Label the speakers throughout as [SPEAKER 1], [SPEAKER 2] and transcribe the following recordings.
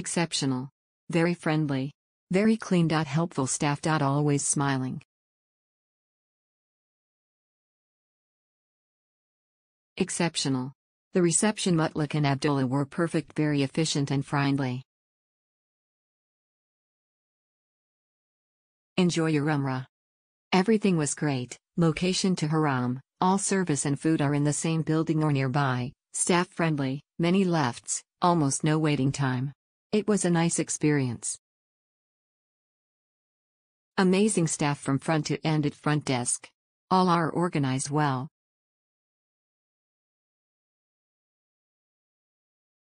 [SPEAKER 1] Exceptional. Very friendly. Very clean. Helpful staff. Always smiling.
[SPEAKER 2] Exceptional. The reception Mutlik and Abdullah were perfect, very efficient and friendly. Enjoy your Umrah. Everything
[SPEAKER 1] was great, location to Haram, all service and food are in the same building or nearby, staff friendly, many lefts, almost no waiting time. It was a nice experience. Amazing staff from front to end at
[SPEAKER 2] front desk. All are organized well.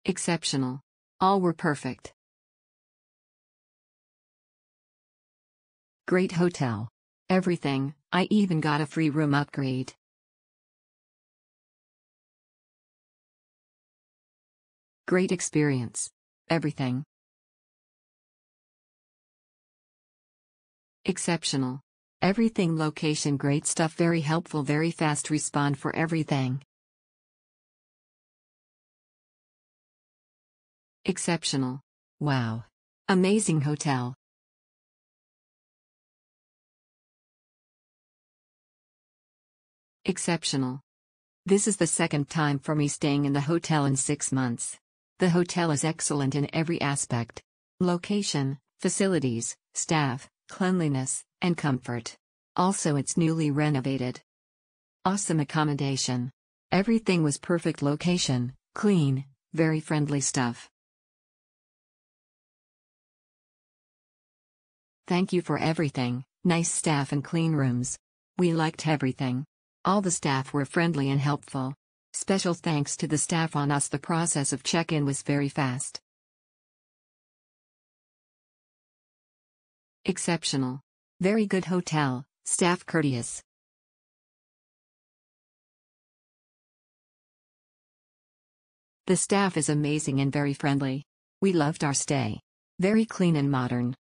[SPEAKER 2] Exceptional. All were perfect. Great hotel. Everything, I even got a free room upgrade. Great experience. Everything. Exceptional. Everything location great stuff very helpful very fast respond for everything. Exceptional. Wow. Amazing hotel.
[SPEAKER 1] Exceptional. This is the second time for me staying in the hotel in six months. The hotel is excellent in every aspect location, facilities, staff, cleanliness, and comfort. Also, it's newly renovated. Awesome accommodation. Everything was perfect location, clean, very friendly stuff. Thank you for everything, nice staff and clean rooms. We liked everything. All the staff were friendly and helpful. Special thanks to the staff on us the process of check-in was very fast.
[SPEAKER 2] Exceptional. Very good hotel, staff courteous. The staff is amazing and very friendly. We loved our stay. Very clean and modern.